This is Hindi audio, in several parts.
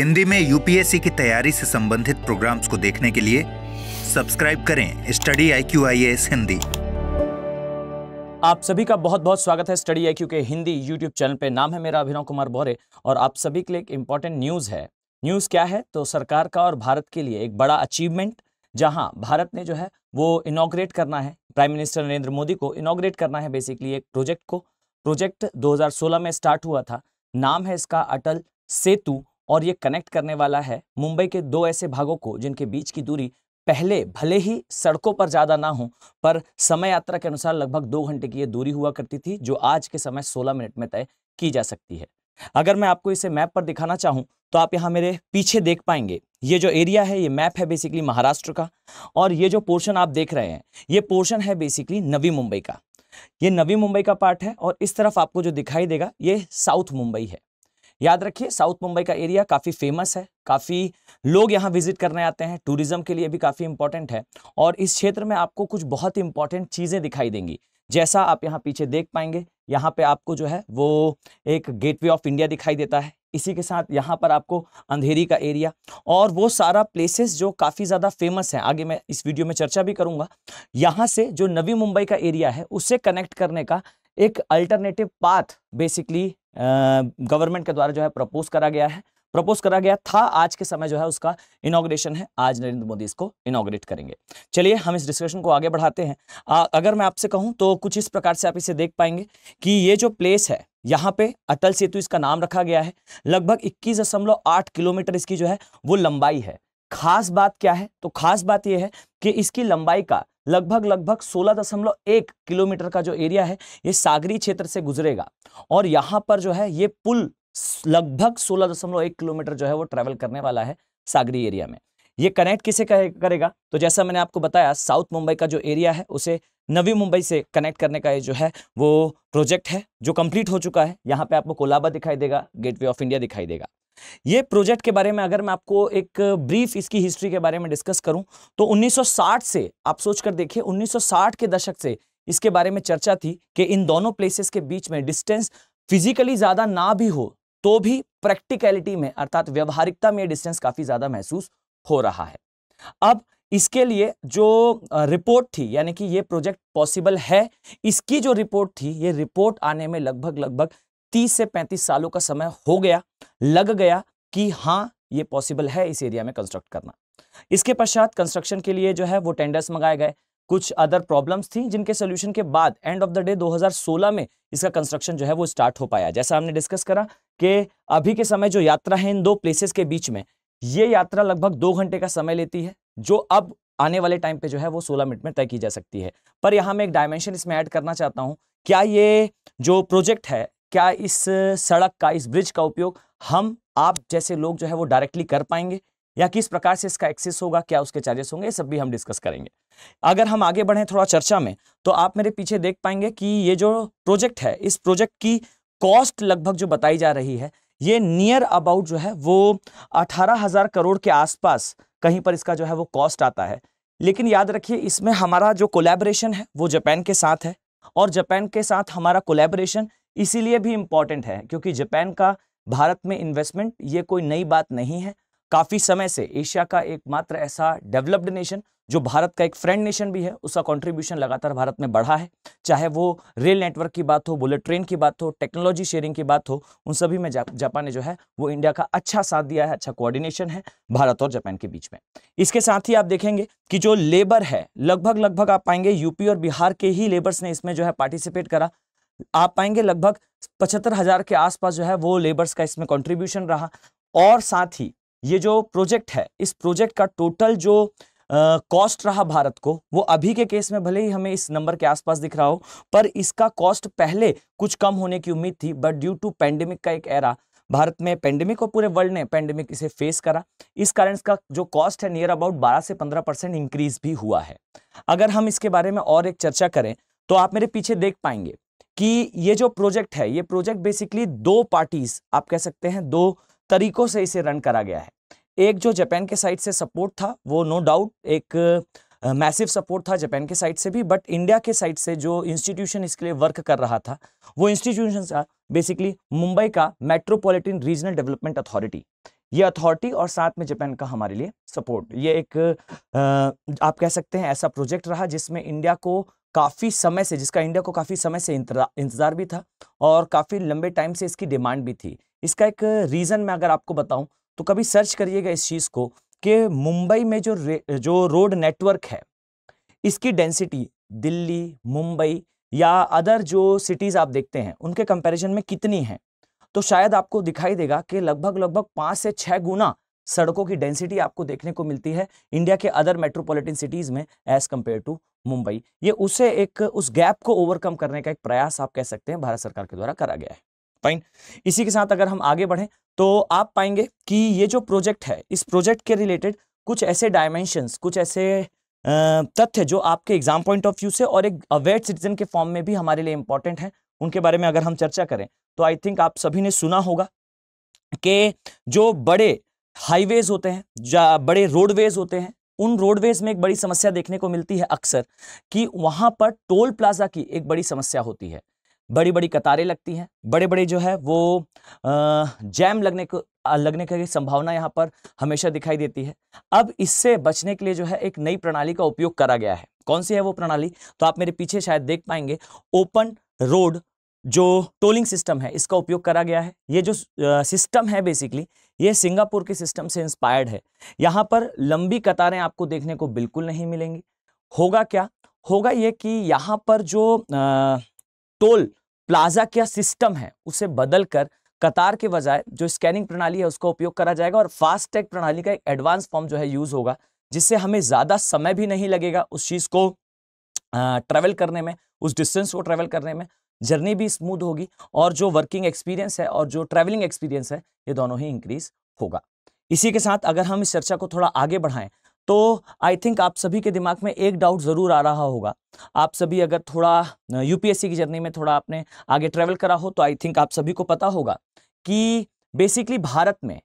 हिंदी में यूपीएससी की तैयारी से संबंधित प्रोग्राम्स को देखने के लिए सब्सक्राइब करें study I Q I S Hindi आप सभी का बहुत बहुत स्वागत है स्टडी आई क्यू के हिंदी यूट्यूब चैनल पे नाम है मेरा अभिनव कुमार बौरे और आप सभी के लिए एक इम्पॉर्टेंट न्यूज़ है न्यूज़ क्या है तो सरकार का और भारत के लिए एक बड़ा अचीवमेंट जहां भारत ने जो है वो इनोग्रेट करना है प्राइम मिनिस्टर नरेंद्र मोदी को इनोग्रेट करना है बेसिकली एक प्रोजेक्ट को प्रोजेक्ट 2016 में स्टार्ट हुआ था नाम है इसका अटल सेतु और ये कनेक्ट करने वाला है मुंबई के दो ऐसे भागों को जिनके बीच की दूरी पहले भले ही सड़कों पर ज़्यादा ना हो पर समय यात्रा के अनुसार लगभग दो घंटे की ये दूरी हुआ करती थी जो आज के समय 16 मिनट में तय की जा सकती है अगर मैं आपको इसे मैप पर दिखाना चाहूँ तो आप यहाँ मेरे पीछे देख पाएंगे ये जो एरिया है ये मैप है बेसिकली महाराष्ट्र का और ये जो पोर्शन आप देख रहे हैं ये पोर्शन है बेसिकली नवी मुंबई का ये नवी मुंबई का पार्ट है और इस तरफ आपको जो दिखाई देगा ये साउथ मुंबई है याद रखिए साउथ मुंबई का एरिया काफ़ी फेमस है काफ़ी लोग यहाँ विजिट करने आते हैं टूरिज़्म के लिए भी काफ़ी इंपॉर्टेंट है और इस क्षेत्र में आपको कुछ बहुत इंपॉर्टेंट चीज़ें दिखाई देंगी जैसा आप यहाँ पीछे देख पाएंगे यहाँ पे आपको जो है वो एक गेटवे ऑफ इंडिया दिखाई देता है इसी के साथ यहाँ पर आपको अंधेरी का एरिया और वो सारा प्लेसेस जो काफ़ी ज़्यादा फेमस हैं आगे मैं इस वीडियो में चर्चा भी करूँगा यहाँ से जो नवी मुंबई का एरिया है उससे कनेक्ट करने का एक अल्टरनेटिव पाथ बेसिकली गवर्नमेंट के द्वारा जो है प्रपोज करा गया है प्रपोज करा गया था आज के समय जो है उसका इनोग्रेशन है आज नरेंद्र मोदी इसको इनोग्रेट करेंगे चलिए हम इस डिस्कशन को आगे बढ़ाते हैं आ, अगर मैं आपसे कहूं तो कुछ इस प्रकार से आप इसे देख पाएंगे कि ये जो प्लेस है यहाँ पे अटल सेतु इसका नाम रखा गया है लगभग इक्कीस दशमलव आठ किलोमीटर इसकी जो है वो लंबाई है खास बात क्या है तो खास बात यह है कि इसकी लंबाई का लगभग लगभग 16.1 किलोमीटर का जो एरिया है ये सागरी क्षेत्र से गुजरेगा और यहाँ पर जो है ये पुल लगभग 16.1 किलोमीटर जो है वो ट्रेवल करने वाला है सागरी एरिया में ये कनेक्ट किसे करेगा तो जैसा मैंने आपको बताया साउथ मुंबई का जो एरिया है उसे नवी मुंबई से कनेक्ट करने का ये जो है वो प्रोजेक्ट है जो कंप्लीट हो चुका है यहाँ पे आपको कोलाबा दिखाई देगा गेटवे ऑफ इंडिया दिखाई देगा ये प्रोजेक्ट के बारे में अगर मैं आपको एक ब्रीफ इसकी हिस्ट्री के बारे में डिस्कस करूं तो 1960 से आप सोच कर देखिए 1960 के दशक से इसके बारे में चर्चा थी कि इन दोनों प्लेसेस के बीच में डिस्टेंस फिजिकली ज़्यादा ना भी हो तो भी प्रैक्टिकलिटी में अर्थात व्यवहारिकता में डिस्टेंस काफ़ी ज़्यादा महसूस हो रहा है अब इसके लिए जो रिपोर्ट थी यानी कि ये प्रोजेक्ट पॉसिबल है इसकी जो रिपोर्ट थी ये रिपोर्ट आने में लगभग लगभग 30 से पैंतीस सालों का समय हो गया लग गया कि हाँ ये पॉसिबल है इस एरिया में कंस्ट्रक्ट करना इसके पश्चात कंस्ट्रक्शन के लिए जो है वो टेंडर्स मंगाए गए कुछ अदर प्रॉब्लम्स थी जिनके सोल्यूशन के बाद एंड ऑफ द डे 2016 में इसका कंस्ट्रक्शन जो है वो स्टार्ट हो पाया जैसा हमने डिस्कस करा कि अभी के समय जो यात्रा है इन दो प्लेसेस के बीच में ये यात्रा लगभग दो घंटे का समय लेती है जो अब आने वाले टाइम पे जो है वो 16 मिनट में तय की जा सकती है पर यहाँ मैं एक डायमेंशन इसमें ऐड करना चाहता हूँ क्या ये जो प्रोजेक्ट है क्या इस सड़क का इस ब्रिज का उपयोग हम आप जैसे लोग जो है वो डायरेक्टली कर पाएंगे या किस प्रकार से इसका एक्सेस होगा क्या उसके चार्जेस होंगे ये सब भी हम डिस्कस करेंगे अगर हम आगे बढ़ें थोड़ा चर्चा में तो आप मेरे पीछे देख पाएंगे कि ये जो प्रोजेक्ट है इस प्रोजेक्ट की कॉस्ट लगभग जो बताई जा रही है ये नियर अबाउट जो है वो अठारह हज़ार करोड़ के आसपास कहीं पर इसका जो है वो कॉस्ट आता है लेकिन याद रखिए इसमें हमारा जो कोलेबरेशन है वो जापान के साथ है और जापान के साथ हमारा कोलेबरेशन इसीलिए भी इम्पॉर्टेंट है क्योंकि जापान का भारत में इन्वेस्टमेंट ये कोई नई बात नहीं है काफ़ी समय से एशिया का एकमात्र ऐसा डेवलप्ड नेशन जो भारत का एक फ्रेंड नेशन भी है उसका कंट्रीब्यूशन लगातार भारत में बढ़ा है चाहे वो रेल नेटवर्क की बात हो बुलेट ट्रेन की बात हो टेक्नोलॉजी शेयरिंग की बात हो उन सभी में जापान ने जो है वो इंडिया का अच्छा साथ दिया है अच्छा कोऑर्डिनेशन है भारत और जापान के बीच में इसके साथ ही आप देखेंगे कि जो लेबर है लगभग लगभग आप पाएंगे यूपी और बिहार के ही लेबर्स ने इसमें जो है पार्टिसिपेट करा आप पाएंगे लगभग पचहत्तर हजार के आसपास जो है वो लेबर्स का इसमें कंट्रीब्यूशन रहा और साथ ही ये जो प्रोजेक्ट है इस प्रोजेक्ट का टोटल जो कॉस्ट रहा भारत को वो अभी के केस में भले ही हमें इस नंबर के आसपास दिख रहा हो पर इसका कॉस्ट पहले कुछ कम होने की उम्मीद थी बट ड्यू टू पैंडेमिक का एक एरा भारत में पेंडेमिक और पूरे वर्ल्ड ने पेंडेमिक इसे फेस करा इस कारण इसका जो कॉस्ट है नियर अबाउट 12 से 15 परसेंट इंक्रीज भी हुआ है अगर हम इसके बारे में और एक चर्चा करें तो आप मेरे पीछे देख पाएंगे कि ये जो प्रोजेक्ट है ये प्रोजेक्ट बेसिकली दो पार्टीज आप कह सकते हैं दो तरीकों से इसे रन करा गया है एक जो जापान के साइड से सपोर्ट था वो नो no डाउट एक मैसिव uh, सपोर्ट था जापान के साइड से भी बट इंडिया के साइड से जो इंस्टीट्यूशन इसके लिए वर्क कर रहा था वो इंस्टीट्यूशन था बेसिकली मुंबई का मेट्रोपॉलिटन रीजनल डेवलपमेंट अथॉरिटी ये अथॉरिटी और साथ में जापान का हमारे लिए सपोर्ट ये एक uh, आप कह सकते हैं ऐसा प्रोजेक्ट रहा जिसमें इंडिया को काफ़ी समय से जिसका इंडिया को काफ़ी समय से इंतज़ार भी था और काफ़ी लंबे टाइम से इसकी डिमांड भी थी इसका एक रीज़न मैं अगर आपको बताऊं तो कभी सर्च करिएगा इस चीज़ को कि मुंबई में जो जो रोड नेटवर्क है इसकी डेंसिटी दिल्ली मुंबई या अदर जो सिटीज़ आप देखते हैं उनके कंपेरिजन में कितनी है तो शायद आपको दिखाई देगा कि लगभग लगभग पाँच से छः गुना सड़कों की डेंसिटी आपको देखने को मिलती है इंडिया के अदर मेट्रोपॉलिटन सिटीज़ में एज़ कम्पेयर टू मुंबई ये उसे एक उस गैप को ओवरकम करने का एक प्रयास आप कह सकते हैं भारत सरकार के द्वारा करा गया है फाइन इसी के साथ अगर हम आगे बढ़ें तो आप पाएंगे कि ये जो प्रोजेक्ट है इस प्रोजेक्ट के रिलेटेड कुछ ऐसे डायमेंशन कुछ ऐसे तथ्य जो आपके एग्जाम पॉइंट ऑफ व्यू से और एक अवेयर सिटीजन के फॉर्म में भी हमारे लिए इंपॉर्टेंट है उनके बारे में अगर हम चर्चा करें तो आई थिंक आप सभी ने सुना होगा कि जो बड़े हाईवेज होते हैं बड़े रोडवेज होते हैं उन रोडवेज में एक बड़ी समस्या देखने को मिलती है अक्सर कि वहाँ पर टोल प्लाजा की एक बड़ी समस्या होती है बड़ी बड़ी कतारें लगती हैं बड़े बड़े जो है वो जैम लगने को लगने की संभावना यहाँ पर हमेशा दिखाई देती है अब इससे बचने के लिए जो है एक नई प्रणाली का उपयोग करा गया है कौन सी है वो प्रणाली तो आप मेरे पीछे शायद देख पाएंगे ओपन रोड जो टोलिंग सिस्टम है इसका उपयोग करा गया है ये जो सिस्टम है बेसिकली ये सिंगापुर के सिस्टम से इंस्पायर्ड है यहाँ पर लंबी कतारें आपको देखने को बिल्कुल नहीं मिलेंगी होगा क्या होगा ये कि यहाँ पर जो टोल प्लाजा का सिस्टम है उसे बदल कर कतार के बजाय जो स्कैनिंग प्रणाली है उसका उपयोग करा जाएगा और फास्टैग प्रणाली का एक एडवांस फॉर्म जो है यूज़ होगा जिससे हमें ज़्यादा समय भी नहीं लगेगा उस चीज़ को ट्रैवल करने में उस डिस्टेंस को ट्रैवल करने में जर्नी भी स्मूथ होगी और जो वर्किंग एक्सपीरियंस है और जो ट्रैवलिंग एक्सपीरियंस है ये दोनों ही इंक्रीज होगा इसी के साथ अगर हम इस चर्चा को थोड़ा आगे बढ़ाएं तो आई थिंक आप सभी के दिमाग में एक डाउट ज़रूर आ रहा होगा आप सभी अगर थोड़ा यूपीएससी की जर्नी में थोड़ा आपने आगे ट्रैवल करा हो तो आई थिंक आप सभी को पता होगा कि बेसिकली भारत में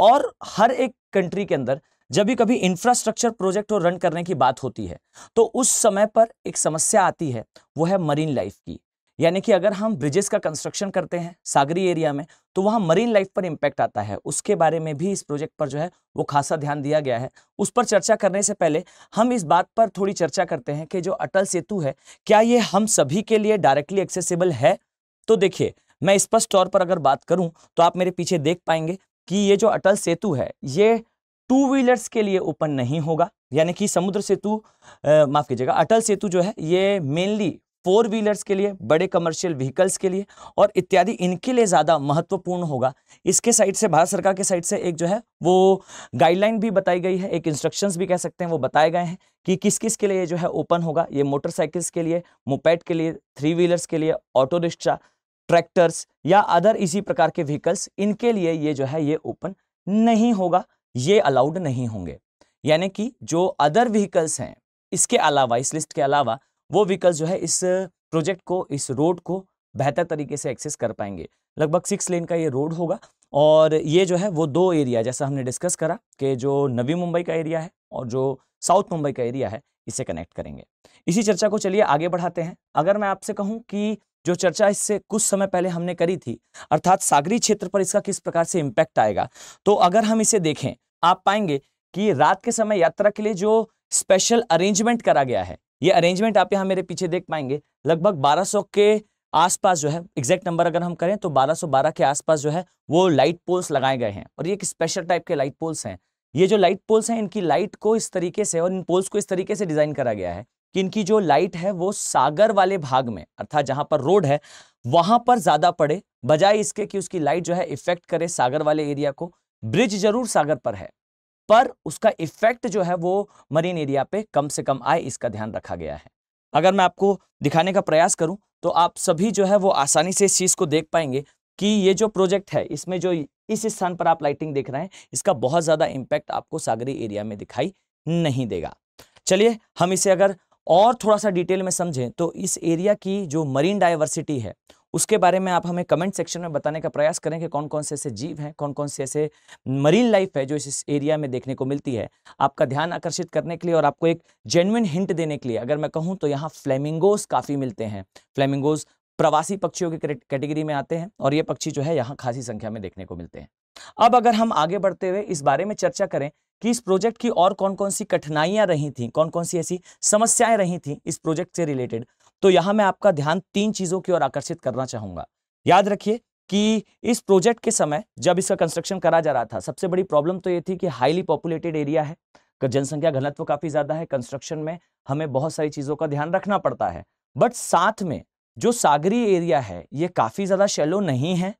और हर एक कंट्री के अंदर जब भी कभी इंफ्रास्ट्रक्चर प्रोजेक्ट और रन करने की बात होती है तो उस समय पर एक समस्या आती है वो है मरीन लाइफ की यानी कि अगर हम ब्रिजेस का कंस्ट्रक्शन करते हैं सागरी एरिया में तो वहाँ मरीन लाइफ पर इम्पैक्ट आता है उसके बारे में भी इस प्रोजेक्ट पर जो है वो खासा ध्यान दिया गया है उस पर चर्चा करने से पहले हम इस बात पर थोड़ी चर्चा करते हैं कि जो अटल सेतु है क्या ये हम सभी के लिए डायरेक्टली एक्सेसिबल है तो देखिए मैं स्पष्ट तौर पर अगर बात करूँ तो आप मेरे पीछे देख पाएंगे कि ये जो अटल सेतु है ये टू व्हीलर्स के लिए ओपन नहीं होगा यानी कि समुद्र सेतु माफ़ कीजिएगा अटल सेतु जो है ये मेनली फोर व्हीलर्स के लिए बड़े कमर्शियल व्हीकल्स के लिए और इत्यादि इनके लिए ज़्यादा महत्वपूर्ण होगा इसके साइड से भारत सरकार के साइड से एक जो है वो गाइडलाइन भी बताई गई है एक इंस्ट्रक्शंस भी कह सकते हैं वो बताए गए हैं कि किस किस के लिए जो है ओपन होगा ये मोटरसाइकिल्स के लिए मोपैड के लिए थ्री व्हीलर्स के लिए ऑटो रिक्शा ट्रैक्टर्स या अदर इसी प्रकार के व्हीकल्स इनके लिए ये जो है ये ओपन नहीं होगा ये अलाउड नहीं होंगे यानी कि जो अदर व्हीकल्स हैं इसके अलावा इस लिस्ट के अलावा वो व्हीकल्स जो है इस प्रोजेक्ट को इस रोड को बेहतर तरीके से एक्सेस कर पाएंगे लगभग सिक्स लेन का ये रोड होगा और ये जो है वो दो एरिया जैसा हमने डिस्कस करा कि जो नवी मुंबई का एरिया है और जो साउथ मुंबई का एरिया है इसे कनेक्ट करेंगे इसी चर्चा को चलिए आगे बढ़ाते हैं अगर मैं आपसे कहूँ कि जो चर्चा इससे कुछ समय पहले हमने करी थी अर्थात सागरी क्षेत्र पर इसका किस प्रकार से इम्पैक्ट आएगा तो अगर हम इसे देखें आप पाएंगे कि रात के समय यात्रा के लिए जो स्पेशल अरेंजमेंट करा गया है ये अरेंजमेंट आप यहाँ मेरे पीछे देख पाएंगे लगभग 1200 के आसपास जो है एग्जैक्ट नंबर अगर हम करें तो 1212 के आसपास जो है वो लाइट पोल्स लगाए गए हैं और ये एक स्पेशल टाइप के लाइट पोल्स हैं ये जो लाइट पोल्स हैं इनकी लाइट को इस तरीके से और इन पोल्स को इस तरीके से डिज़ाइन करा गया है कि इनकी जो लाइट है वो सागर वाले भाग में अर्थात जहां पर रोड है वहां पर ज़्यादा पड़े बजाय इसके कि उसकी लाइट जो है इफेक्ट करे सागर वाले एरिया को ब्रिज जरूर सागर पर है पर उसका इफेक्ट जो है वो मरीन एरिया पे कम से कम आए इसका ध्यान रखा गया है अगर मैं आपको दिखाने का प्रयास करूं तो आप सभी जो है वो आसानी से इस चीज़ को देख पाएंगे कि ये जो प्रोजेक्ट है इसमें जो इस स्थान पर आप लाइटिंग देख रहे हैं इसका बहुत ज़्यादा इम्पैक्ट आपको सागरी एरिया में दिखाई नहीं देगा चलिए हम इसे अगर और थोड़ा सा डिटेल में समझें तो इस एरिया की जो मरीन डाइवर्सिटी है उसके बारे में आप हमें कमेंट सेक्शन में बताने का प्रयास करें कि कौन कौन से ऐसे जीव हैं कौन कौन से ऐसे मरीन लाइफ है जो इस एरिया में देखने को मिलती है आपका ध्यान आकर्षित करने के लिए और आपको एक जेन्युन हिंट देने के लिए अगर मैं कहूँ तो यहाँ फ्लेमिंगोज काफ़ी मिलते हैं फ्लेमिंगोज प्रवासी पक्षियों की कैटेगरी में आते हैं और ये पक्षी जो है यहाँ खासी संख्या में देखने को मिलते हैं अब अगर हम आगे बढ़ते हुए इस बारे में चर्चा करें कि इस प्रोजेक्ट की और कौन कौन सी कठिनाइयां रही थी कौन कौन सी ऐसी समस्याएं रही थी इस प्रोजेक्ट से रिलेटेड तो यहां मैं आपका ध्यान तीन चीजों की ओर आकर्षित करना चाहूंगा याद रखिए कि इस प्रोजेक्ट के समय जब इसका कंस्ट्रक्शन करा जा रहा था सबसे बड़ी प्रॉब्लम तो ये थी कि हाईली पॉपुलेटेड एरिया है जनसंख्या घनत्व काफी ज्यादा है कंस्ट्रक्शन में हमें बहुत सारी चीजों का ध्यान रखना पड़ता है बट साथ में जो सागरी एरिया है ये काफी ज्यादा शैलो नहीं है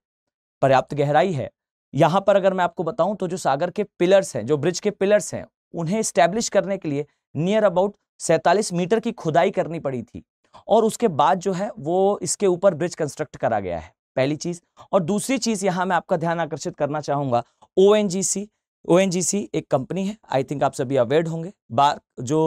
पर्याप्त गहराई है यहां पर अगर मैं आपको बताऊं तो जो सागर के पिलर्स हैं जो ब्रिज के पिलर्स हैं उन्हें स्टैब्लिश करने के लिए नियर अबाउट सैतालीस मीटर की खुदाई करनी पड़ी थी और उसके बाद जो है वो इसके ऊपर ब्रिज कंस्ट्रक्ट करा गया है पहली चीज़ और दूसरी चीज़ यहां मैं आपका ध्यान आकर्षित करना चाहूंगा ओ ओएनजीसी एक कंपनी है आई थिंक आप सभी अवेयर होंगे बार जो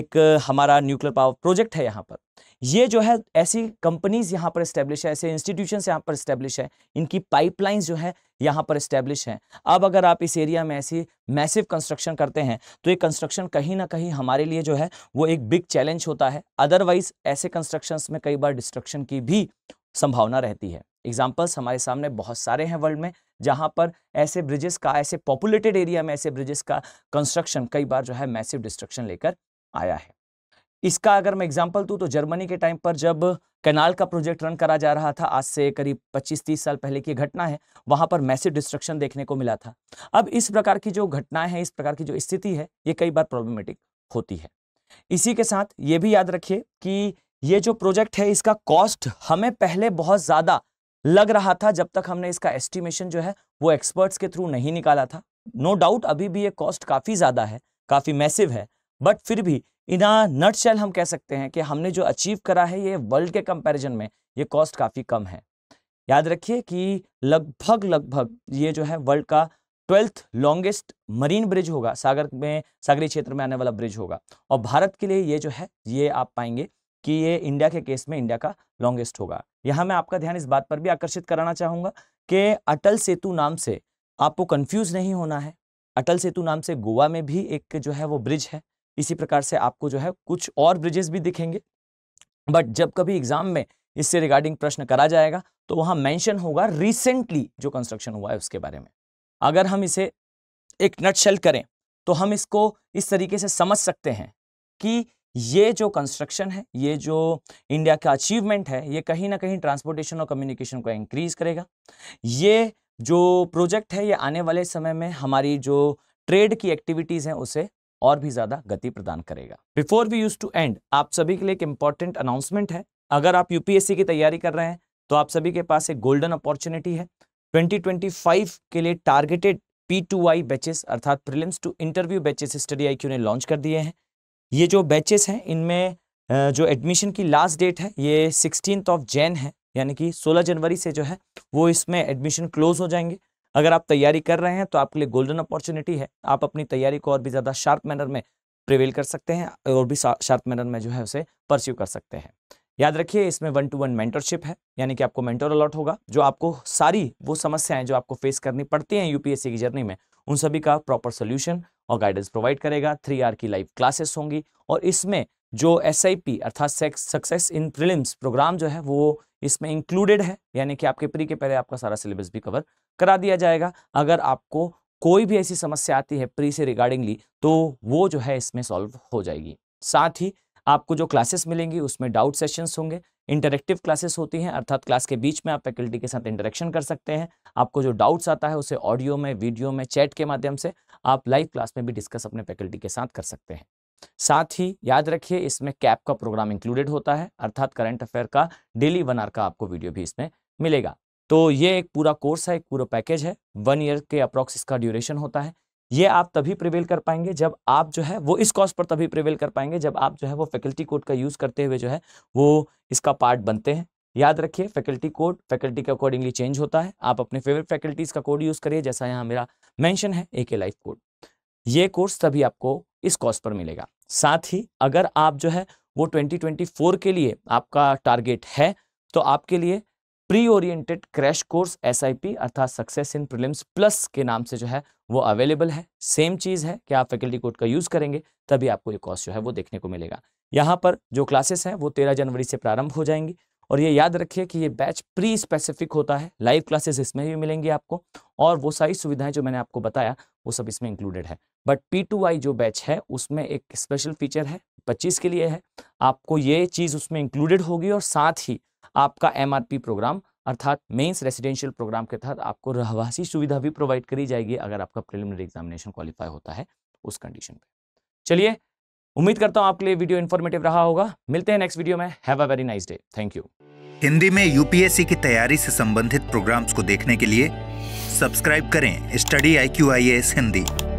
एक हमारा न्यूक्लियर पावर प्रोजेक्ट है यहाँ पर ये जो है ऐसी कंपनीज यहाँ पर स्टैब्लिश है ऐसे इंस्टीट्यूशन यहाँ पर स्टैब्लिश है इनकी पाइपलाइंस जो है यहाँ पर स्टैब्लिश है अब अगर आप इस एरिया में ऐसी मैसिव कंस्ट्रक्शन करते हैं तो ये कंस्ट्रक्शन कहीं ना कहीं हमारे लिए जो है वो एक बिग चैलेंज होता है अदरवाइज ऐसे कंस्ट्रक्शन में कई बार डिस्ट्रक्शन की भी संभावना रहती है एग्जाम्पल्स हमारे सामने बहुत सारे हैं वर्ल्ड में जहाँ पर ऐसे ब्रिजेस का ऐसे पॉपुलेटेड एरिया में ऐसे ब्रिजेस का कंस्ट्रक्शन कई बार जो है मैसिव डिस्ट्रक्शन लेकर आया है इसका अगर मैं एग्जाम्पल दूँ तो जर्मनी के टाइम पर जब कैनाल का प्रोजेक्ट रन करा जा रहा था आज से करीब 25-30 साल पहले की घटना है वहाँ पर मैसिव डिस्ट्रक्शन देखने को मिला था अब इस प्रकार की जो घटनाएं हैं इस प्रकार की जो स्थिति है ये कई बार प्रॉब्लमेटिक होती है इसी के साथ ये भी याद रखिए कि ये जो प्रोजेक्ट है इसका कॉस्ट हमें पहले बहुत ज़्यादा लग रहा था जब तक हमने इसका एस्टिमेशन जो है वो एक्सपर्ट्स के थ्रू नहीं निकाला था नो no डाउट अभी भी ये कॉस्ट काफ़ी ज़्यादा है काफ़ी मैसिव है बट फिर भी इन आ नट सेल हम कह सकते हैं कि हमने जो अचीव करा है ये वर्ल्ड के कंपैरिजन में ये कॉस्ट काफ़ी कम है याद रखिए कि लगभग लगभग ये जो है वर्ल्ड का ट्वेल्थ लॉन्गेस्ट मरीन ब्रिज होगा सागर में सागरी क्षेत्र में आने वाला ब्रिज होगा और भारत के लिए ये जो है ये आप पाएंगे कि ये इंडिया के केस में इंडिया का लॉन्गेस्ट होगा यहाँ मैं आपका ध्यान इस बात पर भी आकर्षित कराना चाहूँगा कि अटल सेतु नाम से आपको कन्फ्यूज नहीं होना है अटल सेतु नाम से गोवा में भी एक जो है वो ब्रिज है इसी प्रकार से आपको जो है कुछ और ब्रिजेस भी दिखेंगे बट जब कभी एग्जाम में इससे रिगार्डिंग प्रश्न करा जाएगा तो वहाँ मेंशन होगा रिसेंटली जो कंस्ट्रक्शन हुआ है उसके बारे में अगर हम इसे एक नटशेल करें तो हम इसको इस तरीके से समझ सकते हैं कि ये जो कंस्ट्रक्शन है ये जो इंडिया का अचीवमेंट है ये कहीं ना कहीं ट्रांसपोर्टेशन और कम्युनिकेशन को इंक्रीज करेगा ये जो प्रोजेक्ट है ये आने वाले समय में हमारी जो ट्रेड की एक्टिविटीज़ हैं उसे और भी ज्यादा गति प्रदान करेगा before we use to end आप सभी के लिए एक इंपॉर्टेंट अनाउंसमेंट है अगर आप यूपीएससी की तैयारी कर रहे हैं तो आप सभी के पास एक गोल्डन अपॉर्चुनिटी है 2025 के लिए targeted P to I batches अर्थात prelims to interview batches study I ने लॉन्च कर दिए हैं ये जो बैचेस हैं इनमें जो एडमिशन की लास्ट डेट है ये सिक्सटीन ऑफ जैन है यानी कि 16 जनवरी से जो है वो इसमें एडमिशन क्लोज हो जाएंगे अगर आप तैयारी कर रहे हैं तो आपके लिए गोल्डन अपॉर्चुनिटी है आप अपनी तैयारी को और भी ज़्यादा शार्प मैनर में प्रिवेल कर सकते हैं और भी शार्प मैनर में जो है उसे परस्यू कर सकते हैं याद रखिए इसमें वन टू वन मेंटरशिप है यानी कि आपको मेंटर अलॉट होगा जो आपको सारी वो समस्याएं जो आपको फेस करनी पड़ती हैं यूपीएससी की जर्नी में उन सभी का प्रॉपर सोल्यूशन और गाइडेंस प्रोवाइड करेगा थ्री आर की लाइव क्लासेस होंगी और इसमें जो एस अर्थात सक्सेस इन प्रिलिम्स प्रोग्राम जो है वो इसमें इंक्लूडेड है यानी कि आपके प्री के पहले आपका सारा सिलेबस भी कवर करा दिया जाएगा अगर आपको कोई भी ऐसी समस्या आती है प्री से रिगार्डिंगली तो वो जो है इसमें सॉल्व हो जाएगी साथ ही आपको जो क्लासेस मिलेंगी उसमें डाउट सेशंस होंगे इंटरेक्टिव क्लासेस होती हैं अर्थात क्लास के बीच में आप फैकल्टी के साथ इंटरेक्शन कर सकते हैं आपको जो डाउट्स आता है उसे ऑडियो में वीडियो में चैट के माध्यम से आप लाइव क्लास में भी डिस्कस अपने फैकल्टी के साथ कर सकते हैं साथ ही याद रखिए इसमें कैप का प्रोग्राम इंक्लूडेड होता है अर्थात करंट अफेयर का डेली वन आर का आपको वीडियो भी इसमें मिलेगा तो ये एक पूरा कोर्स है एक पूरा पैकेज है वन ईयर के अप्रॉक्स इसका ड्यूरेशन होता है ये आप तभी प्रिवेल कर पाएंगे जब आप जो है वो इस कॉस्ट पर तभी प्रिवेल कर पाएंगे जब आप जो है वो फैकल्टी कोड का यूज़ करते हुए जो है वो इसका पार्ट बनते हैं याद रखिए फैकल्टी कोड फैकल्टी के अकॉर्डिंगली चेंज होता है आप अपने फेवरेट फैकल्टीज़ का कोड यूज़ करिए जैसा यहाँ मेरा मेंशन है ए लाइफ कोड ये कोर्स तभी आपको इस कॉस्ट पर मिलेगा साथ ही अगर आप जो है वो 2024 के लिए आपका टारगेट है तो आपके लिए pre oriented crash course S अर्थात सक्सेस इन प्रिलिम्स प्लस के नाम से जो है वो अवेलेबल है सेम चीज़ है कि आप फैकल्टी कोड का यूज़ करेंगे तभी आपको ये कॉस्ट जो है वो देखने को मिलेगा यहाँ पर जो क्लासेस हैं वो तेरह जनवरी से प्रारंभ हो जाएंगी और ये याद रखिए कि ये बैच प्री स्पेसिफिक होता है लाइव क्लासेस इसमें भी मिलेंगी आपको और वो सारी सुविधाएं जो मैंने आपको बताया वो सब इसमें इंक्लूडेड है बट पी टू आई जो बैच है उसमें एक स्पेशल फीचर है पच्चीस के लिए है आपको ये चीज़ उसमें इंक्लूडेड होगी और साथ ही आपका एम प्रोग्राम अर्थात मेंस रेसिडेंशियल प्रोग्राम के तहत आपको रहवासी सुविधा भी प्रोवाइड करी जाएगी अगर आपका प्रिलिमिनरी एग्जामिनेशन क्वालिफाई होता है उस कंडीशन पे चलिए उम्मीद करता हूँ आपके लिए वीडियो इन्फॉर्मेटिव रहा होगा मिलते हैं नेक्स्ट वीडियो में have a very nice day thank you Hindi में यूपीएससी की तैयारी से संबंधित प्रोग्राम्स को देखने के लिए सब्सक्राइब करें study I Q I S Hindi